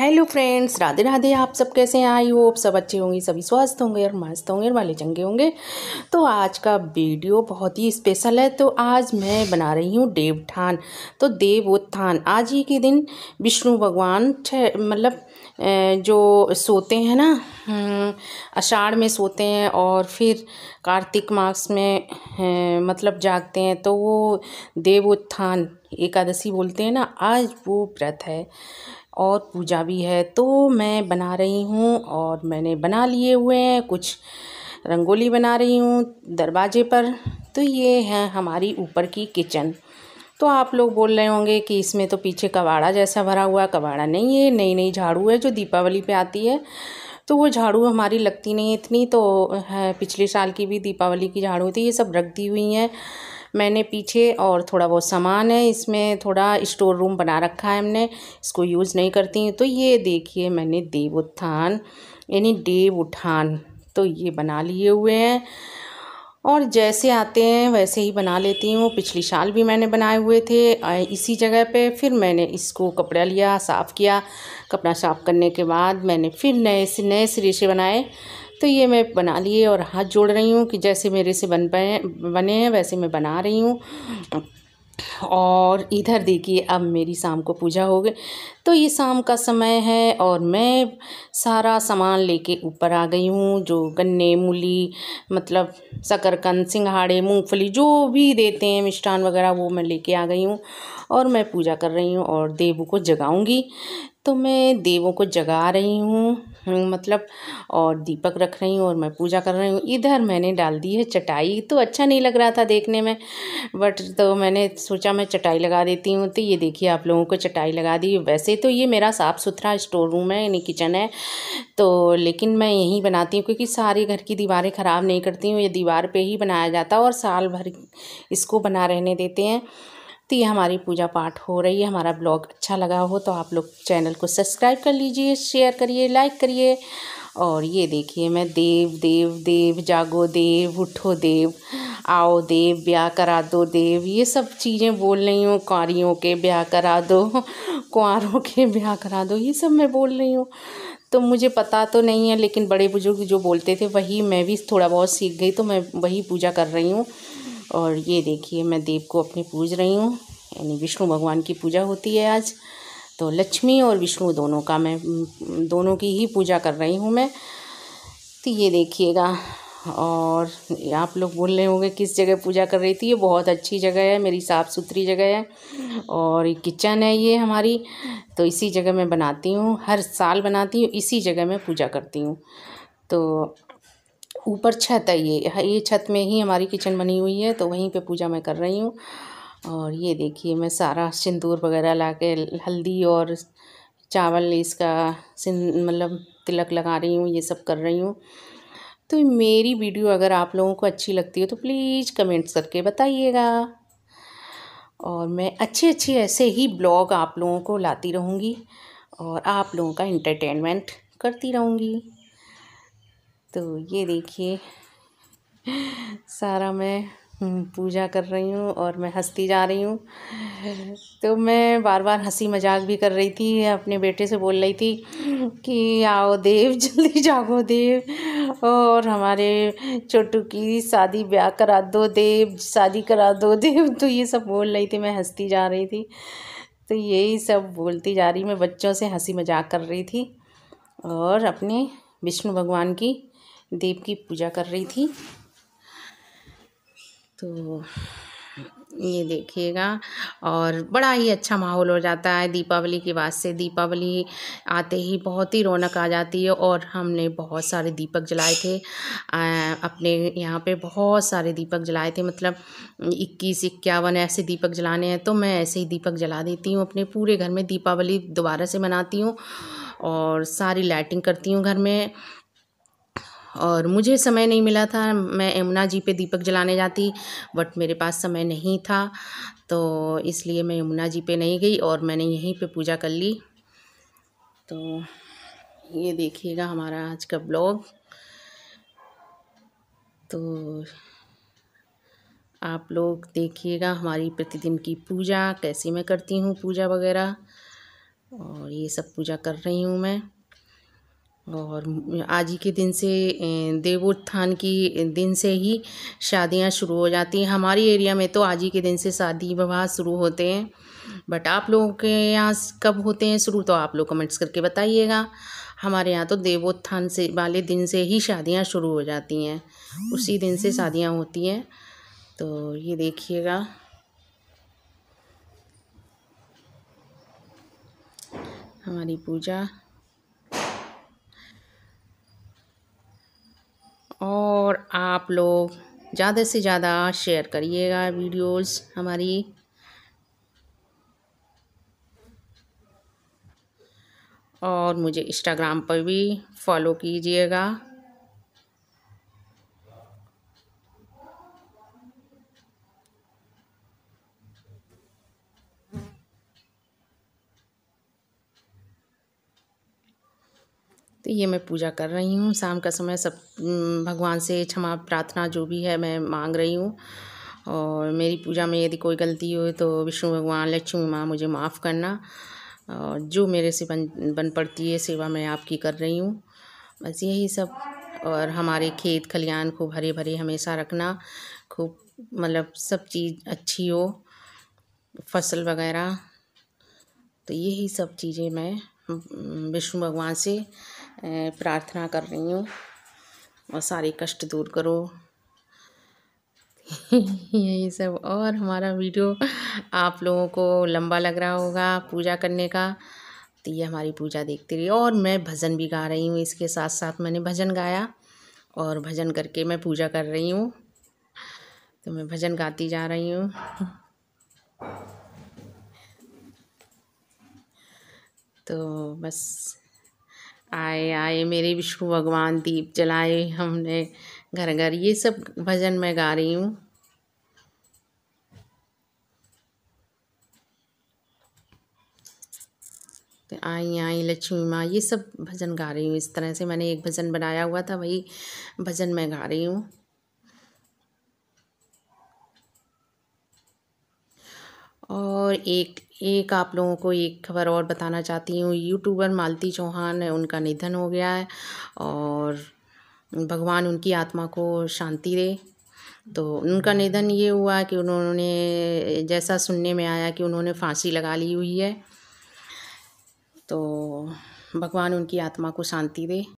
hello friends Radhe Radhe आप सब कैसे हैं आई होप सब अच्छे होंगे सभी स्वस्थ होंगे और मस्त होंगे और वाले चंगे होंगे तो आज का वीडियो बहुत ही स्पेशल है तो आज मैं बना रही हूँ देवठान तो देव उत्थान आज ही के दिन विष्णु भगवान मतलब जो सोते हैं ना अषाढ़ हम्म, में सोते हैं और फिर कार्तिक मास में मतलब जागते हैं तो वो देवोत्थान एकादशी बोलते हैं ना आज वो व्रत है और पूजा भी है तो मैं बना रही हूँ और मैंने बना लिए हुए हैं कुछ रंगोली बना रही हूँ दरवाजे पर तो ये है हमारी ऊपर की किचन तो आप लोग बोल रहे होंगे कि इसमें तो पीछे कबाड़ा जैसा भरा हुआ कबाड़ा नहीं है नई नई झाड़ू है जो दीपावली पे आती है तो वो झाड़ू हमारी लगती नहीं इतनी तो है पिछले साल की भी दीपावली की झाड़ू थी ये सब रख दी हुई हैं मैंने पीछे और थोड़ा बहुत सामान है इसमें थोड़ा स्टोर रूम बना रखा है हमने इसको यूज़ नहीं करती हैं तो ये देखिए मैंने देव उत्थान यानी देव उठान तो ये बना लिए हुए हैं और जैसे आते हैं वैसे ही बना लेती हूँ पिछली साल भी मैंने बनाए हुए थे इसी जगह पे फिर मैंने इसको कपड़ा लिया साफ़ किया कपड़ा साफ़ करने के बाद मैंने फिर नए से नए सिरे से बनाए तो ये मैं बना लिए और हाथ जोड़ रही हूँ कि जैसे मेरे से बन पाए बने हैं वैसे मैं बना रही हूँ और इधर देखिए अब मेरी शाम को पूजा हो गई तो ये शाम का समय है और मैं सारा सामान लेके ऊपर आ गई हूँ जो गन्ने मूली मतलब शकरकंद सिंघाड़े मूंगफली जो भी देते हैं मिष्ठान वगैरह वो मैं लेके आ गई हूँ और मैं पूजा कर रही हूँ और देव को जगाऊंगी तो मैं देवों को जगा रही हूँ हम्म, मतलब और दीपक रख रही हूँ और मैं पूजा कर रही हूँ इधर मैंने डाल दी है चटाई तो अच्छा नहीं लग रहा था देखने में बट तो मैंने सोचा मैं चटाई लगा देती हूँ तो ये देखिए आप लोगों को चटाई लगा दी वैसे तो ये मेरा साफ़ सुथरा स्टोर रूम है यानी किचन है तो लेकिन मैं यहीं बनाती हूँ क्योंकि सारे घर की दीवारें ख़राब नहीं करती हूँ ये दीवार पर ही बनाया जाता और साल भर इसको बना रहने देते हैं तो ये हमारी पूजा पाठ हो रही है हमारा ब्लॉग अच्छा लगा हो तो आप लोग चैनल को सब्सक्राइब कर लीजिए शेयर करिए लाइक करिए और ये देखिए मैं देव देव देव जागो देव उठो देव आओ देव ब्याह करा दो देव ये सब चीज़ें बोल रही हूँ कुंवरियों के ब्याह करा दो कुंवरों के ब्याह करा दो ये सब मैं बोल रही हूँ तो मुझे पता तो नहीं है लेकिन बड़े बुजुर्ग जो बोलते थे वही मैं भी थोड़ा बहुत सीख गई तो मैं वही पूजा कर रही हूँ और ये देखिए मैं देव को अपने पूज रही हूँ यानी विष्णु भगवान की पूजा होती है आज तो लक्ष्मी और विष्णु दोनों का मैं दोनों की ही पूजा कर रही हूँ मैं तो ये देखिएगा और आप लोग बोल रहे होंगे किस जगह पूजा कर रही थी ये बहुत अच्छी जगह है मेरी साफ़ सुथरी जगह है और ये किचन है ये हमारी तो इसी जगह मैं बनाती हूँ हर साल बनाती हूँ इसी जगह मैं पूजा करती हूँ तो ऊपर छत है ये ये छत में ही हमारी किचन बनी हुई है तो वहीं पे पूजा मैं कर रही हूँ और ये देखिए मैं सारा सिंदूर वगैरह ला के हल्दी और चावल इसका मतलब तिलक लगा रही हूँ ये सब कर रही हूँ तो मेरी वीडियो अगर आप लोगों को अच्छी लगती हो तो प्लीज़ कमेंट्स करके बताइएगा और मैं अच्छे अच्छे ऐसे ही ब्लॉग आप लोगों को लाती रहूँगी और आप लोगों का इंटरटेनमेंट करती रहूँगी तो ये देखिए सारा मैं हम्म, पूजा कर रही हूँ और मैं हंसती जा रही हूँ तो मैं बार बार हंसी मजाक भी कर रही थी अपने बेटे से बोल रही थी कि आओ देव जल्दी जागो देव और हमारे छोटू की शादी ब्याह करा दो देव शादी करा दो देव तो ये सब बोल रही थी मैं हंसती जा रही थी तो यही सब बोलती जा रही मैं बच्चों से हंसी मजाक कर रही थी और अपने विष्णु भगवान की देव की पूजा कर रही थी तो ये देखिएगा और बड़ा ही अच्छा माहौल हो जाता है दीपावली के बाद से दीपावली आते ही बहुत ही रौनक आ जाती है और हमने बहुत सारे दीपक जलाए थे आ, अपने यहाँ पे बहुत सारे दीपक जलाए थे मतलब इक्कीस इक्यावन ऐसे दीपक जलाने हैं तो मैं ऐसे ही दीपक जला देती हूँ अपने पूरे घर में दीपावली दोबारा से मनाती हूँ और सारी लाइटिंग करती हूँ घर में और मुझे समय नहीं मिला था मैं यमुना जी पे दीपक जलाने जाती बट मेरे पास समय नहीं था तो इसलिए मैं यमुना जी पे नहीं गई और मैंने यहीं पे पूजा कर ली तो ये देखिएगा हमारा आज का ब्लॉग तो आप लोग देखिएगा हमारी प्रतिदिन की पूजा कैसे मैं करती हूँ पूजा वगैरह और ये सब पूजा कर रही हूँ मैं और आज ही के दिन से देवोत्थान की दिन से ही शादियां शुरू हो जाती हैं हमारी एरिया में तो आज ही के दिन से शादी विवाह शुरू होते हैं बट आप लोगों के यहाँ कब होते हैं शुरू तो आप लोग कमेंट्स करके बताइएगा हमारे यहाँ तो देवोत्थान से वाले दिन से ही शादियाँ शुरू हो जाती हैं उसी दिन से शादियाँ होती हैं तो ये देखिएगा हमारी पूजा और आप लोग ज़्यादा से ज़्यादा शेयर करिएगा वीडियोस हमारी और मुझे इंस्टाग्राम पर भी फॉलो कीजिएगा तो ये मैं पूजा कर रही हूँ शाम का समय सब भगवान से क्षमा प्रार्थना जो भी है मैं मांग रही हूँ और मेरी पूजा में यदि कोई गलती हो तो विष्णु भगवान लक्ष्मी माँ मुझे माफ़ करना और जो मेरे से बन बन पड़ती है सेवा मैं आपकी कर रही हूँ बस यही सब और हमारे खेत खलिहान खूब हरे भरे हमेशा रखना खूब मतलब सब चीज़ अच्छी हो फसल वगैरह तो यही सब चीज़ें मैं विष्णु भगवान से प्रार्थना कर रही हूँ और सारे कष्ट दूर करो यही सब और हमारा वीडियो आप लोगों को लंबा लग रहा होगा पूजा करने का तो ये हमारी पूजा देखती रही और मैं भजन भी गा रही हूँ इसके साथ साथ मैंने भजन गाया और भजन करके मैं पूजा कर रही हूँ तो मैं भजन गाती जा रही हूँ तो बस आए आए मेरे विष्णु भगवान दीप जलाए हमने घर घर ये सब भजन मैं गा रही हूँ तो आई आई लक्ष्मी माँ ये सब भजन गा रही हूँ इस तरह से मैंने एक भजन बनाया हुआ था वही भजन मैं गा रही हूँ और एक एक आप लोगों को एक खबर और बताना चाहती हूँ यूट्यूबर मालती चौहान है उनका निधन हो गया है और भगवान उनकी आत्मा को शांति दे तो उनका निधन ये हुआ कि उन्होंने जैसा सुनने में आया कि उन्होंने फांसी लगा ली हुई है तो भगवान उनकी आत्मा को शांति दे